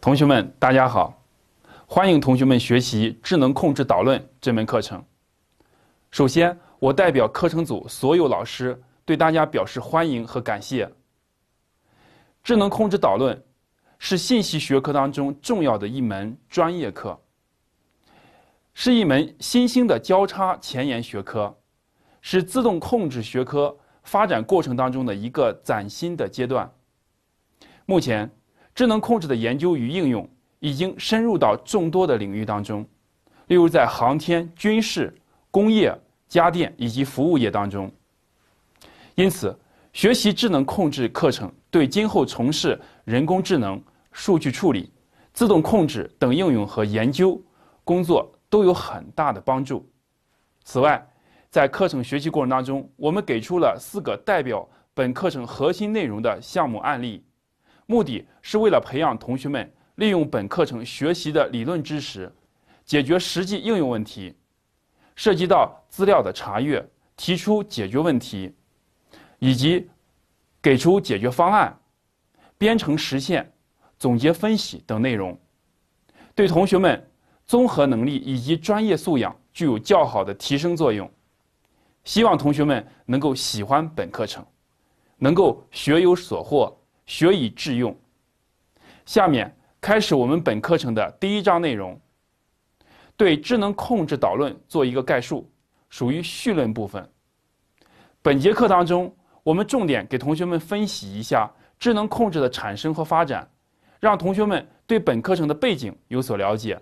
同学们，大家好！欢迎同学们学习《智能控制导论》这门课程。首先，我代表课程组所有老师对大家表示欢迎和感谢。智能控制导论是信息学科当中重要的一门专业课，是一门新兴的交叉前沿学科，是自动控制学科发展过程当中的一个崭新的阶段。目前，智能控制的研究与应用已经深入到众多的领域当中，例如在航天、军事、工业、家电以及服务业当中。因此，学习智能控制课程对今后从事人工智能、数据处理、自动控制等应用和研究工作都有很大的帮助。此外，在课程学习过程当中，我们给出了四个代表本课程核心内容的项目案例。目的是为了培养同学们利用本课程学习的理论知识，解决实际应用问题，涉及到资料的查阅、提出解决问题，以及给出解决方案、编程实现、总结分析等内容，对同学们综合能力以及专业素养具有较好的提升作用。希望同学们能够喜欢本课程，能够学有所获。学以致用。下面开始我们本课程的第一章内容，对智能控制导论做一个概述，属于绪论部分。本节课当中，我们重点给同学们分析一下智能控制的产生和发展，让同学们对本课程的背景有所了解。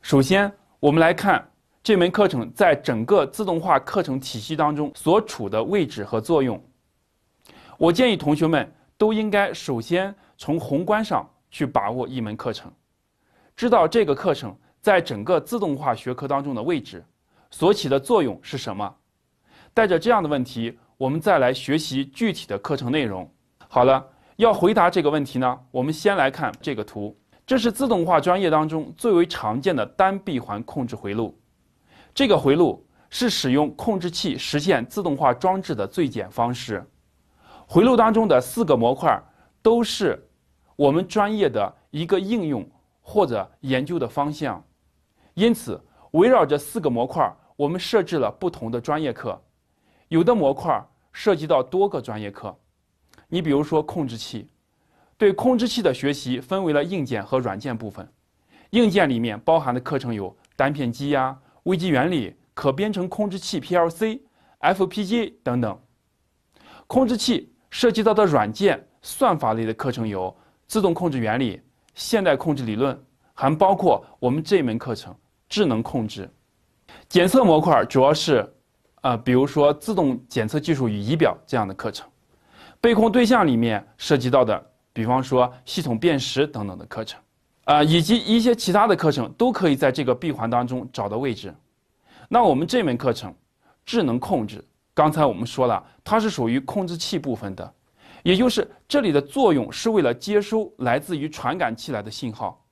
首先，我们来看这门课程在整个自动化课程体系当中所处的位置和作用。我建议同学们。都应该首先从宏观上去把握一门课程，知道这个课程在整个自动化学科当中的位置，所起的作用是什么。带着这样的问题，我们再来学习具体的课程内容。好了，要回答这个问题呢，我们先来看这个图，这是自动化专业当中最为常见的单闭环控制回路。这个回路是使用控制器实现自动化装置的最简方式。回路当中的四个模块都是我们专业的一个应用或者研究的方向，因此围绕着四个模块，我们设置了不同的专业课。有的模块涉及到多个专业课，你比如说控制器，对控制器的学习分为了硬件和软件部分。硬件里面包含的课程有单片机呀、微机原理、可编程控制器 （PLC）、FPGA 等等。控制器。涉及到的软件算法类的课程有自动控制原理、现代控制理论，还包括我们这门课程智能控制。检测模块主要是，呃，比如说自动检测技术与仪表这样的课程，被控对象里面涉及到的，比方说系统辨识等等的课程，啊，以及一些其他的课程都可以在这个闭环当中找到位置。那我们这门课程智能控制。刚才我们说了，它是属于控制器部分的，也就是这里的作用是为了接收来自于传感器来的信号，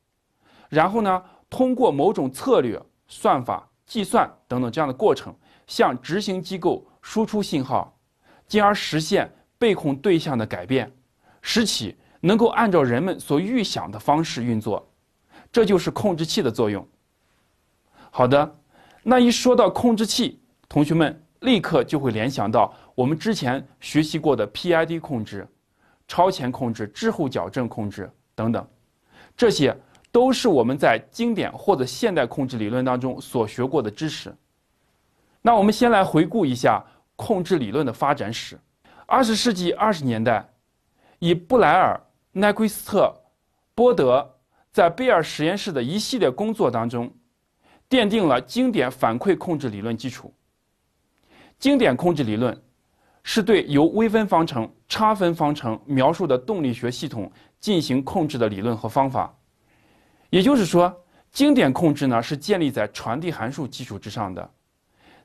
然后呢，通过某种策略、算法、计算等等这样的过程，向执行机构输出信号，进而实现被控对象的改变，使其能够按照人们所预想的方式运作，这就是控制器的作用。好的，那一说到控制器，同学们。立刻就会联想到我们之前学习过的 P I D 控制、超前控制、滞后矫正控制等等，这些都是我们在经典或者现代控制理论当中所学过的知识。那我们先来回顾一下控制理论的发展史。二十世纪二十年代，以布莱尔、奈奎斯特、波德在贝尔实验室的一系列工作当中，奠定了经典反馈控制理论基础。经典控制理论是对由微分方程、差分方程描述的动力学系统进行控制的理论和方法。也就是说，经典控制呢是建立在传递函数基础之上的，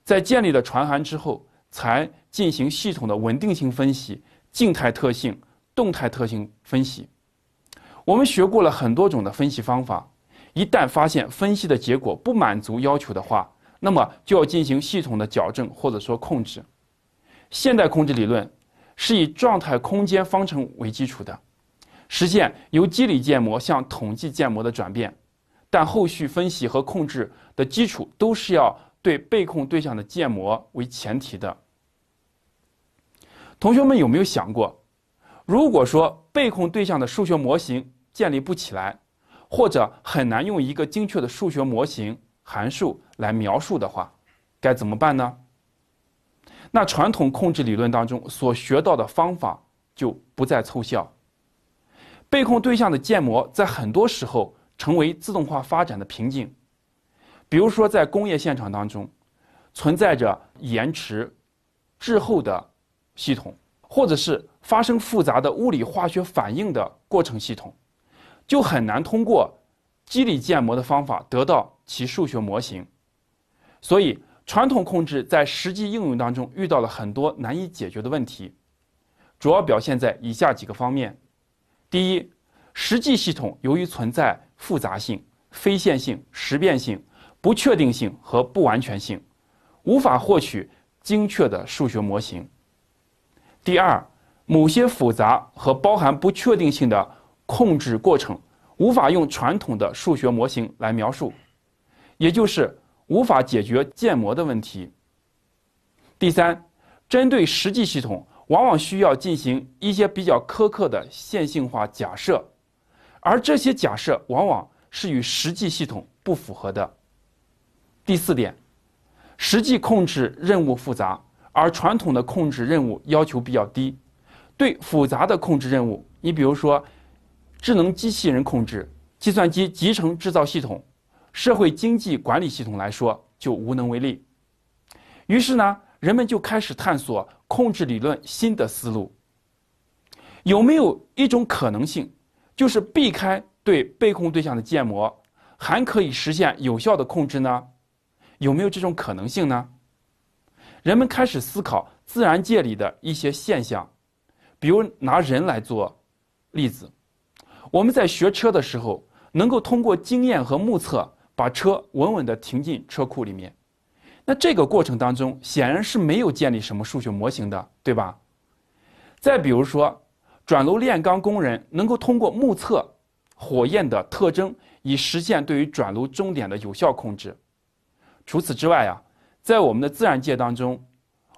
在建立了传函之后，才进行系统的稳定性分析、静态特性、动态特性分析。我们学过了很多种的分析方法，一旦发现分析的结果不满足要求的话。那么就要进行系统的矫正或者说控制。现代控制理论是以状态空间方程为基础的，实现由机理建模向统计建模的转变，但后续分析和控制的基础都是要对被控对象的建模为前提的。同学们有没有想过，如果说被控对象的数学模型建立不起来，或者很难用一个精确的数学模型？函数来描述的话，该怎么办呢？那传统控制理论当中所学到的方法就不再凑效。被控对象的建模在很多时候成为自动化发展的瓶颈。比如说，在工业现场当中，存在着延迟、滞后的系统，或者是发生复杂的物理化学反应的过程系统，就很难通过机理建模的方法得到。其数学模型，所以传统控制在实际应用当中遇到了很多难以解决的问题，主要表现在以下几个方面：第一，实际系统由于存在复杂性、非线性、时变性、不确定性和不完全性，无法获取精确的数学模型；第二，某些复杂和包含不确定性的控制过程无法用传统的数学模型来描述。也就是无法解决建模的问题。第三，针对实际系统，往往需要进行一些比较苛刻的线性化假设，而这些假设往往是与实际系统不符合的。第四点，实际控制任务复杂，而传统的控制任务要求比较低。对复杂的控制任务，你比如说智能机器人控制、计算机集成制造系统。社会经济管理系统来说就无能为力，于是呢，人们就开始探索控制理论新的思路。有没有一种可能性，就是避开对被控对象的建模，还可以实现有效的控制呢？有没有这种可能性呢？人们开始思考自然界里的一些现象，比如拿人来做例子，我们在学车的时候，能够通过经验和目测。把车稳稳地停进车库里面，那这个过程当中显然是没有建立什么数学模型的，对吧？再比如说，转炉炼钢工人能够通过目测火焰的特征，以实现对于转炉终点的有效控制。除此之外啊，在我们的自然界当中，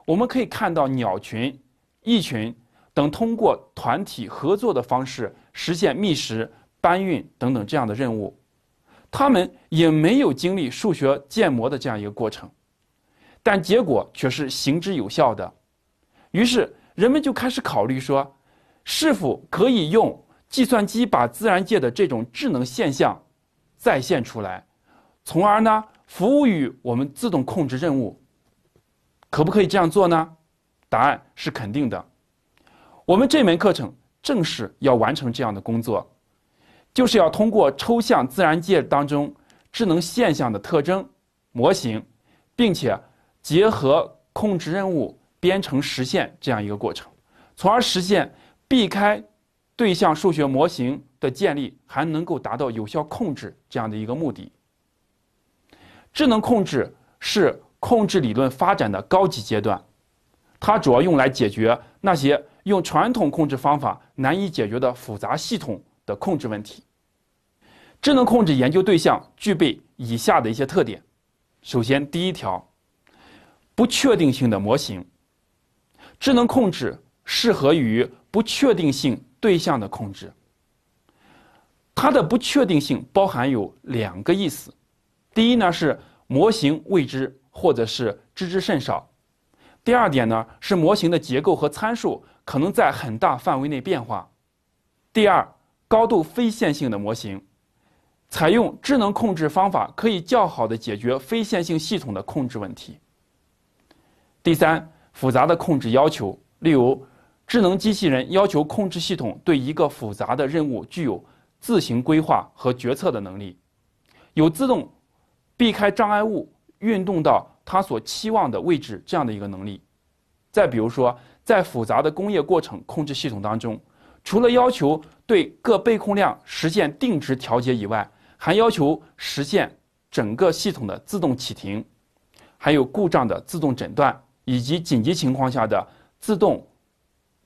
我们可以看到鸟群、蚁群等通过团体合作的方式，实现觅食、搬运等等这样的任务。他们也没有经历数学建模的这样一个过程，但结果却是行之有效的。于是人们就开始考虑说，是否可以用计算机把自然界的这种智能现象再现出来，从而呢服务于我们自动控制任务。可不可以这样做呢？答案是肯定的。我们这门课程正是要完成这样的工作。就是要通过抽象自然界当中智能现象的特征模型，并且结合控制任务编程实现这样一个过程，从而实现避开对象数学模型的建立，还能够达到有效控制这样的一个目的。智能控制是控制理论发展的高级阶段，它主要用来解决那些用传统控制方法难以解决的复杂系统的控制问题。智能控制研究对象具备以下的一些特点。首先，第一条，不确定性的模型。智能控制适合于不确定性对象的控制。它的不确定性包含有两个意思：第一呢是模型未知或者是知之甚少；第二点呢是模型的结构和参数可能在很大范围内变化。第二，高度非线性的模型。采用智能控制方法，可以较好的解决非线性系统的控制问题。第三，复杂的控制要求，例如智能机器人要求控制系统对一个复杂的任务具有自行规划和决策的能力，有自动避开障碍物、运动到它所期望的位置这样的一个能力。再比如说，在复杂的工业过程控制系统当中，除了要求对各被控量实现定值调节以外，还要求实现整个系统的自动启停，还有故障的自动诊断以及紧急情况下的自动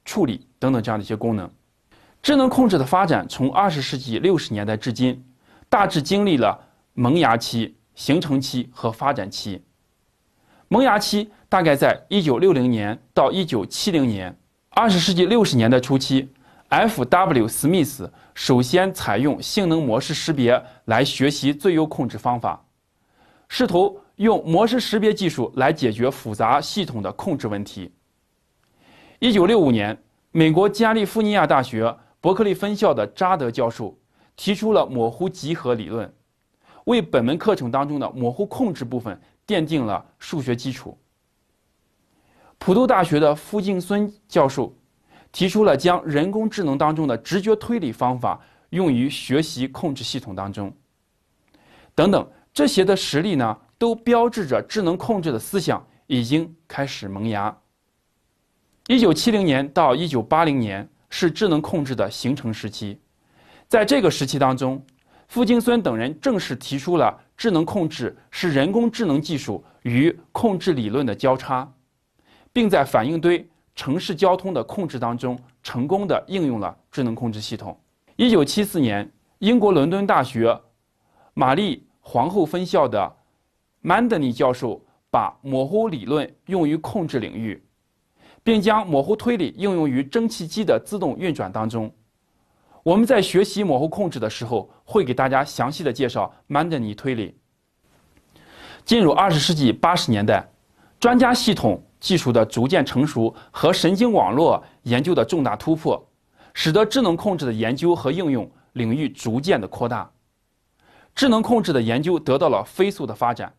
处理等等这样的一些功能。智能控制的发展从二十世纪六十年代至今，大致经历了萌芽期、形成期和发展期。萌芽期大概在一九六零年到一九七零年，二十世纪六十年代初期，F.W. Smith。首先采用性能模式识别来学习最优控制方法，试图用模式识别技术来解决复杂系统的控制问题。一九六五年，美国加利福尼亚大学伯克利分校的扎德教授提出了模糊集合理论，为本门课程当中的模糊控制部分奠定了数学基础。普渡大学的傅敬孙教授。提出了将人工智能当中的直觉推理方法用于学习控制系统当中，等等这些的实例呢，都标志着智能控制的思想已经开始萌芽。一九七零年到一九八零年是智能控制的形成时期，在这个时期当中，傅金孙等人正式提出了智能控制是人工智能技术与控制理论的交叉，并在反应堆。城市交通的控制当中，成功的应用了智能控制系统。一九七四年，英国伦敦大学玛丽皇后分校的曼德尼教授把模糊理论用于控制领域，并将模糊推理应用于蒸汽机的自动运转当中。我们在学习模糊控制的时候，会给大家详细的介绍曼德尼推理。进入二十世纪八十年代，专家系统。技术的逐渐成熟和神经网络研究的重大突破，使得智能控制的研究和应用领域逐渐的扩大。智能控制的研究得到了飞速的发展。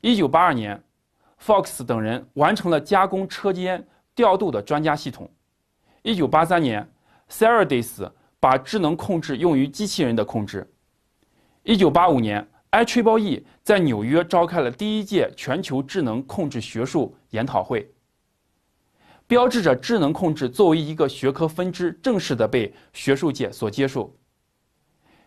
一九八二年，Fox 等人完成了加工车间调度的专家系统。一九八三年 s e r a d i s 把智能控制用于机器人的控制。一九八五年。i c h i b 在纽约召开了第一届全球智能控制学术研讨会，标志着智能控制作为一个学科分支正式的被学术界所接受。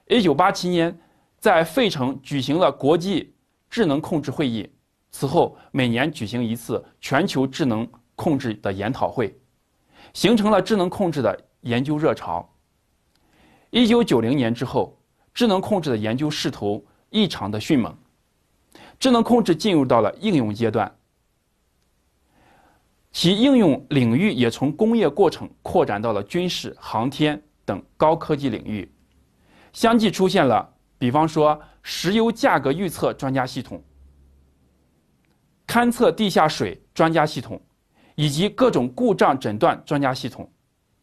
一九八七年，在费城举行了国际智能控制会议，此后每年举行一次全球智能控制的研讨会，形成了智能控制的研究热潮。一九九零年之后，智能控制的研究势头。异常的迅猛，智能控制进入到了应用阶段，其应用领域也从工业过程扩展到了军事、航天等高科技领域，相继出现了，比方说石油价格预测专家系统、勘测地下水专家系统，以及各种故障诊断专家系统，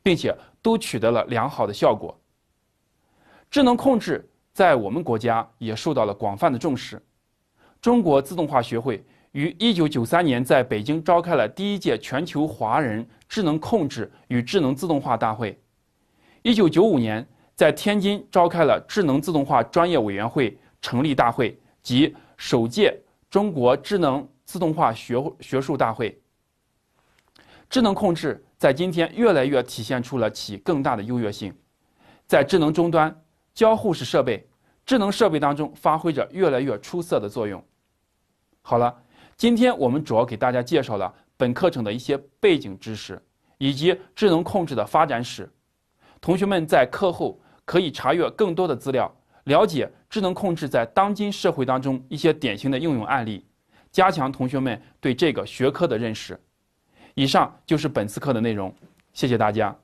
并且都取得了良好的效果。智能控制。在我们国家也受到了广泛的重视。中国自动化学会于1993年在北京召开了第一届全球华人智能控制与智能自动化大会。1995年，在天津召开了智能自动化专业委员会成立大会及首届中国智能自动化学学术大会。智能控制在今天越来越体现出了其更大的优越性，在智能终端、交互式设备。智能设备当中发挥着越来越出色的作用。好了，今天我们主要给大家介绍了本课程的一些背景知识以及智能控制的发展史。同学们在课后可以查阅更多的资料，了解智能控制在当今社会当中一些典型的应用案例，加强同学们对这个学科的认识。以上就是本次课的内容，谢谢大家。